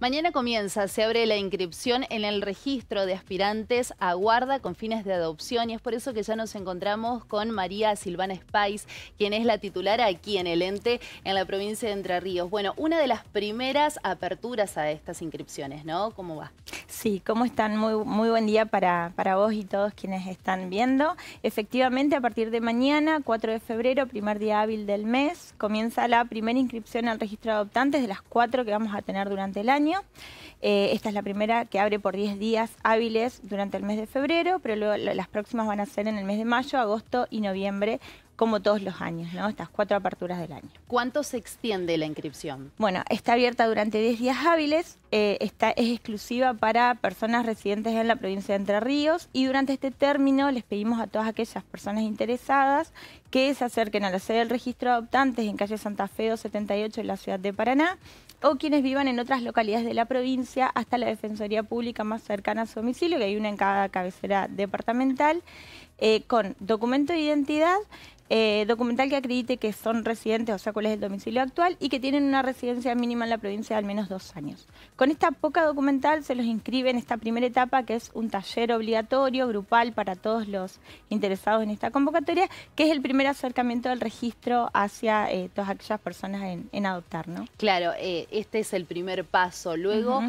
Mañana comienza, se abre la inscripción en el registro de aspirantes a guarda con fines de adopción y es por eso que ya nos encontramos con María Silvana Spice, quien es la titular aquí en el ente en la provincia de Entre Ríos. Bueno, una de las primeras aperturas a estas inscripciones, ¿no? ¿Cómo va? Sí, ¿cómo están? Muy, buen día para, para vos y todos quienes están viendo. Efectivamente, a partir de mañana, 4 de febrero, primer día hábil del mes, comienza la primera inscripción al registro de adoptantes de las cuatro que vamos a tener durante el año. Eh, esta es la primera que abre por 10 días hábiles durante el mes de febrero, pero luego, las próximas van a ser en el mes de mayo, agosto y noviembre como todos los años, ¿no? Estas cuatro aperturas del año. ¿Cuánto se extiende la inscripción? Bueno, está abierta durante 10 días hábiles, eh, es exclusiva para personas residentes en la provincia de Entre Ríos y durante este término les pedimos a todas aquellas personas interesadas que se acerquen a la sede del registro de adoptantes en calle Santa Fe 278 en la ciudad de Paraná o quienes vivan en otras localidades de la provincia hasta la Defensoría Pública más cercana a su domicilio, que hay una en cada cabecera departamental, eh, con documento de identidad eh, documental que acredite que son residentes, o sea, cuál es el domicilio actual, y que tienen una residencia mínima en la provincia de al menos dos años. Con esta poca documental se los inscribe en esta primera etapa, que es un taller obligatorio, grupal, para todos los interesados en esta convocatoria, que es el primer acercamiento del registro hacia eh, todas aquellas personas en, adoptar, ¿no? Claro, eh, este es el primer paso. Luego,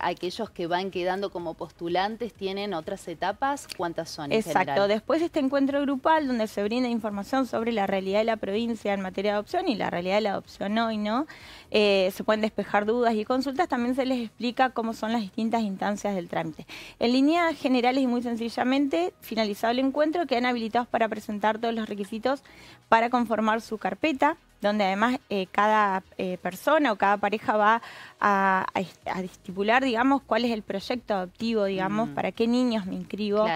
aquellos que van quedando como postulantes tienen otras etapas, ¿cuántas son? En Exacto, después de este encuentro grupal, donde se brinda información sobre la realidad de la provincia en materia de adopción y la realidad de la adopción hoy, ¿no? Eh, se pueden despejar dudas y consultas, también se les explica cómo son las distintas instancias del trámite. En líneas generales y muy sencillamente, finalizado el encuentro, quedan habilitados para presentar todos los requisitos para conformar su carpeta donde además eh, cada eh, persona o cada pareja va a, estipular, digamos, cuál es el proyecto adoptivo, digamos, mm. para qué niños me inscribo,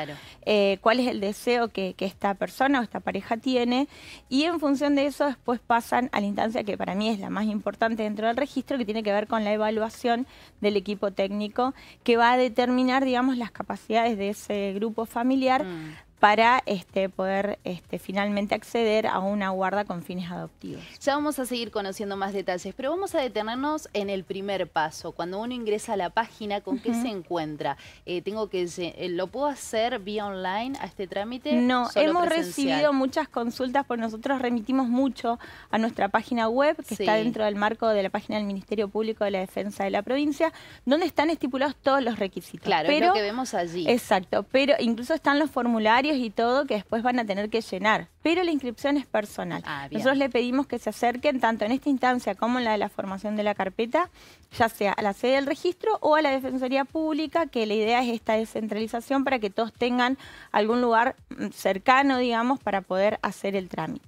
eh, cuál es el deseo que, esta persona o esta pareja tiene, y en función de eso después pasan a la instancia que para mí es la más importante dentro del registro, que tiene que ver con la evaluación del equipo técnico, que va a determinar, digamos, las capacidades de ese grupo familiar mm para este, poder este, finalmente acceder a una guarda con fines adoptivos. Ya vamos a seguir conociendo más detalles, pero vamos a detenernos en el primer paso, cuando uno ingresa a la página, ¿con qué se encuentra? Eh, tengo que eh, ¿Lo puedo hacer vía online a este trámite? No, hemos recibido muchas consultas, porque nosotros remitimos mucho a nuestra página web, que está dentro del marco de la página del Ministerio Público de la Defensa de la Provincia, donde están estipulados todos los requisitos. Claro, pero, es lo que vemos allí. Exacto, pero incluso están los formularios y todo que después van a tener que llenar, pero la inscripción es personal. Ah, Nosotros le pedimos que se acerquen tanto en esta instancia como en la de la formación de la carpeta, ya sea a la sede del registro o a la Defensoría Pública, que la idea es esta descentralización para que todos tengan algún lugar mm, cercano, digamos, para poder hacer el trámite.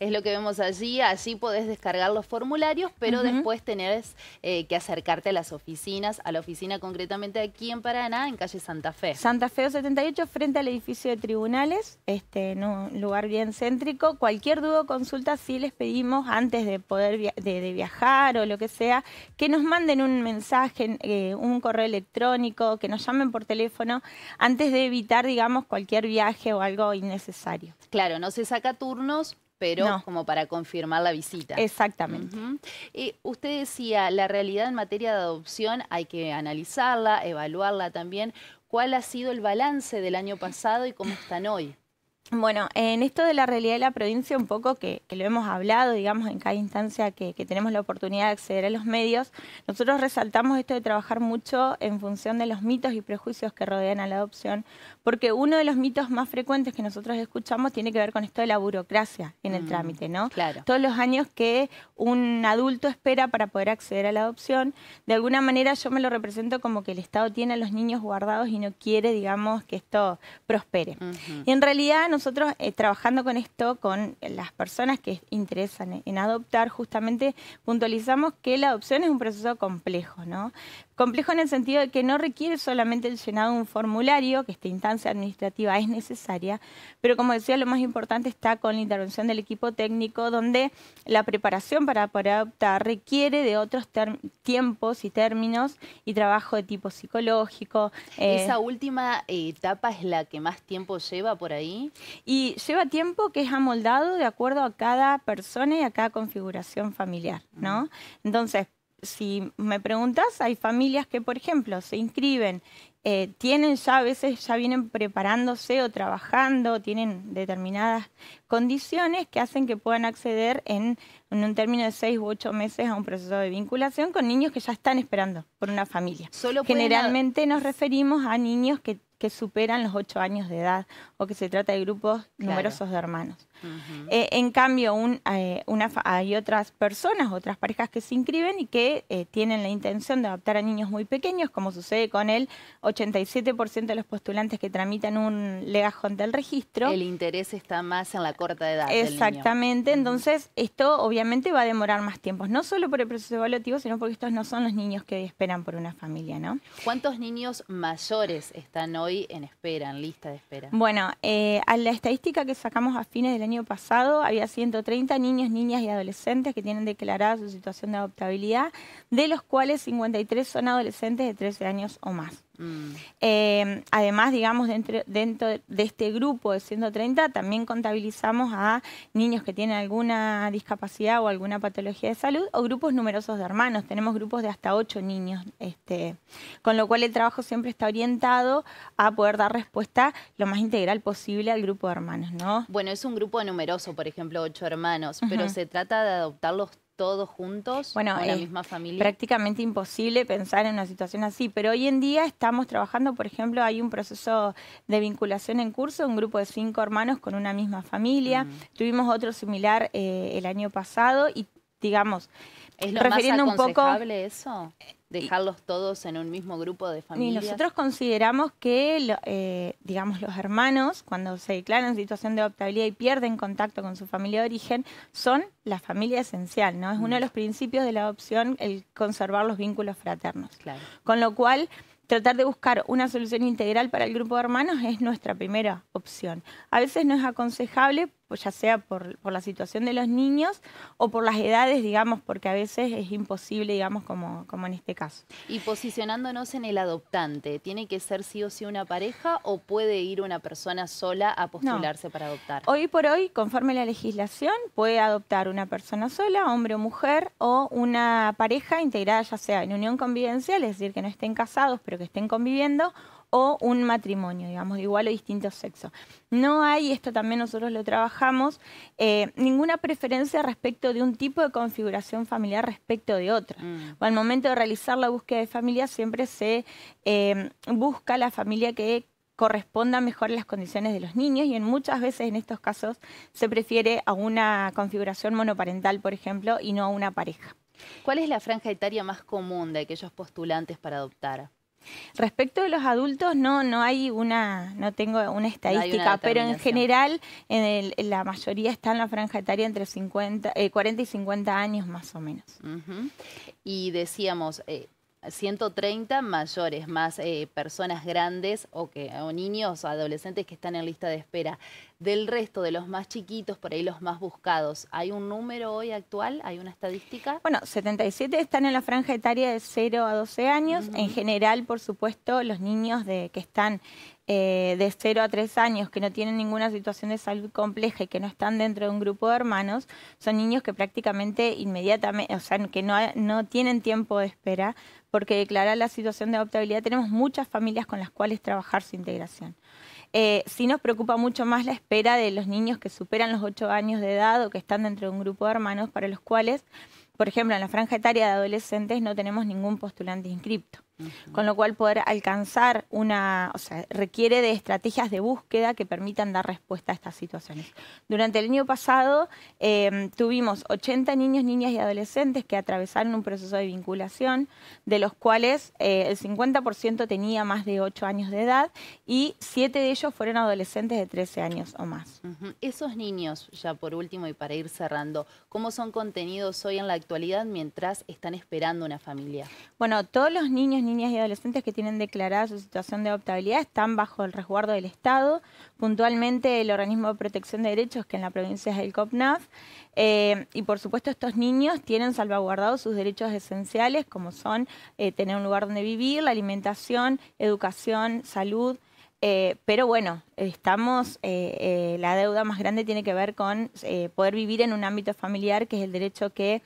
Es lo que vemos allí, allí podés descargar los formularios, pero después tenés eh, que acercarte a las oficinas, a la oficina concretamente aquí en Paraná, en calle Santa Fe. Santa Fe 78, frente al edificio de tribunales, este, en un lugar bien céntrico. Cualquier duda o consulta sí les pedimos antes de poder de, viajar o lo que sea, que nos manden un mensaje, eh, un correo electrónico, que nos llamen por teléfono, antes de evitar, digamos, cualquier viaje o algo innecesario. Claro, no se saca turnos pero como para confirmar la visita. Exactamente. usted decía, la realidad en materia de adopción hay que analizarla, evaluarla también. ¿Cuál ha sido el balance del año pasado y cómo están hoy? Bueno, en esto de la realidad de la provincia, un poco que, lo hemos hablado, digamos, en cada instancia que, tenemos la oportunidad de acceder a los medios, nosotros resaltamos esto de trabajar mucho en función de los mitos y prejuicios que rodean a la adopción, porque uno de los mitos más frecuentes que nosotros escuchamos tiene que ver con esto de la burocracia en el mm, trámite, ¿no? Claro. Todos los años que un adulto espera para poder acceder a la adopción, de alguna manera yo me lo represento como que el Estado tiene a los niños guardados y no quiere, digamos, que esto prospere. Y en realidad, nosotros eh, trabajando con esto, con las personas que interesan en adoptar, justamente puntualizamos que la adopción es un proceso complejo, ¿no? Complejo en el sentido de que no requiere solamente el llenado de un formulario, que esta instancia administrativa es necesaria, pero como decía, lo más importante está con la intervención del equipo técnico, donde la preparación para poder adoptar requiere de otros tiempos y términos y trabajo de tipo psicológico. Eh, ¿Esa última etapa es la que más tiempo lleva por ahí? Y lleva tiempo que es amoldado de acuerdo a cada persona y a cada configuración familiar, ¿no? Entonces, si me preguntas, hay familias que, por ejemplo, se inscriben, eh, tienen ya, a veces ya vienen preparándose o trabajando, tienen determinadas condiciones que hacen que puedan acceder en, un término de seis u ocho meses a un proceso de vinculación con niños que ya están esperando por una familia. Generalmente nos referimos a niños que que superan los ocho años de edad o que se trata de grupos numerosos de hermanos. Eh, en cambio, eh, hay otras personas, otras parejas que se inscriben y que eh, tienen la intención de adoptar a niños muy pequeños, como sucede con el 87% de los postulantes que tramitan un legajón del registro. El interés está más en la corta edad. Exactamente, entonces esto obviamente va a demorar más tiempo, no solo por el proceso evaluativo, sino porque estos no son los niños que esperan por una familia, ¿no? ¿Cuántos niños mayores están hoy en espera, en lista de espera? Bueno, a la estadística que sacamos a fines del año pasado había 130 niños, niñas y adolescentes que tienen declarada su situación de adoptabilidad, de los cuales 53 son adolescentes de 13 años o más. Mm. Eh, además, digamos, dentro, de este grupo de 130 también contabilizamos a niños que tienen alguna discapacidad o alguna patología de salud o grupos numerosos de hermanos. Tenemos grupos de hasta 8 niños, este, con lo cual el trabajo siempre está orientado a poder dar respuesta lo más integral posible al grupo de hermanos. ¿no? Bueno, es un grupo numeroso, por ejemplo, 8 hermanos, pero se trata de adoptarlos todos juntos, la misma familia? Prácticamente imposible pensar en una situación así, pero hoy en día estamos trabajando, por ejemplo, hay un proceso de vinculación en curso, un grupo de cinco hermanos con una misma familia. Mm. Tuvimos otro similar eh, el año pasado y digamos, es lo más aconsejable un poco eso dejarlos todos en un mismo grupo de familia. nosotros consideramos que, eh, digamos, los hermanos, cuando se declaran en situación de adoptabilidad y pierden contacto con su familia de origen, son la familia esencial, ¿no? Es uno de mm. los principios de la adopción el conservar los vínculos fraternos. Con lo cual, tratar de buscar una solución integral para el grupo de hermanos es nuestra primera opción. A veces no es aconsejable pues ya sea por, la situación de los niños o por las edades, digamos, porque a veces es imposible, digamos, como, como en este caso. Y posicionándonos en el adoptante, ¿tiene que ser sí o sí una pareja o puede ir una persona sola a postularse para adoptar? Hoy por hoy, conforme la legislación, puede adoptar una persona sola, hombre o mujer, o una pareja integrada ya sea en unión convivencial, es decir, que no estén casados, pero que estén conviviendo, o un matrimonio, digamos, igual o distinto sexo. No hay, esto también nosotros lo trabajamos, eh, ninguna preferencia respecto de un tipo de configuración familiar respecto de otra. O mm. al momento de realizar la búsqueda de familia siempre se em, busca la familia que corresponda mejor a las condiciones de los niños y en muchas veces en estos casos se prefiere a una configuración monoparental, por ejemplo, y no a una pareja. ¿Cuál es la franja etaria más común de aquellos postulantes para adoptar? Respecto de los adultos, no, no hay una, no tengo una estadística, pero en general en la mayoría está en la franja etaria entre 40 eh, y 50 años más o menos. Y decíamos, 130 eh, mayores, más eh, personas grandes o, que, o niños o adolescentes que están en lista de espera del resto de los más chiquitos, por ahí los más buscados. ¿Hay un número hoy actual? ¿Hay una estadística? Bueno, 77 están en la franja etaria de 0 a 12 años. En general, por supuesto, los niños de, que están eh, de 0 a 3 años que no tienen ninguna situación de salud compleja y que no están dentro de un grupo de hermanos, son niños que prácticamente inmediatamente, o sea, que no, no tienen tiempo de espera, porque declarar la situación de adoptabilidad tenemos muchas familias con las cuales trabajar su integración. Eh, sí nos preocupa mucho más la espera de los niños que superan los 8 años de edad o que están dentro de un grupo de hermanos para los cuales, por ejemplo, en la franja etaria de adolescentes no tenemos ningún postulante inscripto. Con lo cual poder alcanzar una, o sea, requiere de estrategias de búsqueda que permitan dar respuesta a estas situaciones. Durante el año pasado em, tuvimos 80 niños, niñas y adolescentes que atravesaron un proceso de vinculación, de los cuales eh, el 50% tenía más de 8 años de edad y 7 de ellos fueron adolescentes de 13 años o más. Esos niños, ya por último y para ir cerrando, ¿cómo son contenidos hoy en la actualidad mientras están esperando una familia? Bueno, todos los niños, niñas y adolescentes que tienen declarada su situación de adoptabilidad están bajo el resguardo del Estado. Puntualmente, el Organismo de Protección de Derechos, que en la provincia es el COPNAF. Eh, y, por supuesto, estos niños tienen salvaguardados sus derechos esenciales, como son eh, tener un lugar donde vivir, la alimentación, educación, salud. Eh, pero bueno, estamos, la deuda más grande tiene que ver con poder vivir en un ámbito familiar, que es el derecho que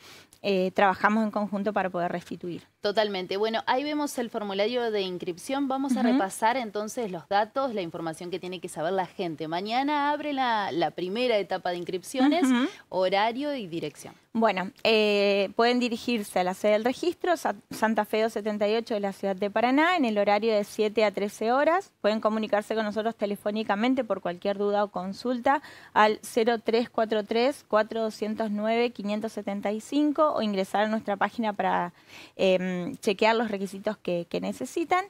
trabajamos en conjunto para poder restituir. Totalmente. Bueno, ahí vemos el formulario de inscripción. Vamos a repasar entonces los datos, la información que tiene que saber la gente. Mañana abre la, primera etapa de inscripciones, horario y dirección. Bueno, eh, pueden dirigirse a la sede del registro, Santa Fe 278 de la ciudad de Paraná, en el horario de 7 a 13 horas. Pueden comunicarse con nosotros telefónicamente por cualquier duda o consulta al 0343 4209 575 o ingresar a nuestra página para... Em, Em, chequear los requisitos que, necesitan.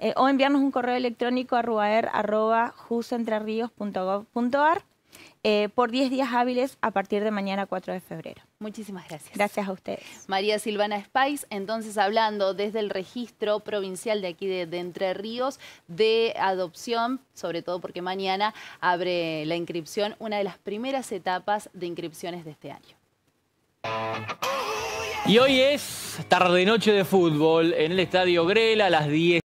Eh, o enviarnos un correo electrónico a ruaer.jusentrerríos.gov.ar eh, por 10 días hábiles a partir de mañana 4 de febrero. Muchísimas gracias. Gracias a ustedes. María Silvana Spice, entonces hablando desde el registro provincial de aquí de, Entre Ríos de adopción, sobre todo porque mañana abre la inscripción, una de las primeras etapas de inscripciones de este año. Y hoy es tarde noche de fútbol en el Estadio Grela a las 10.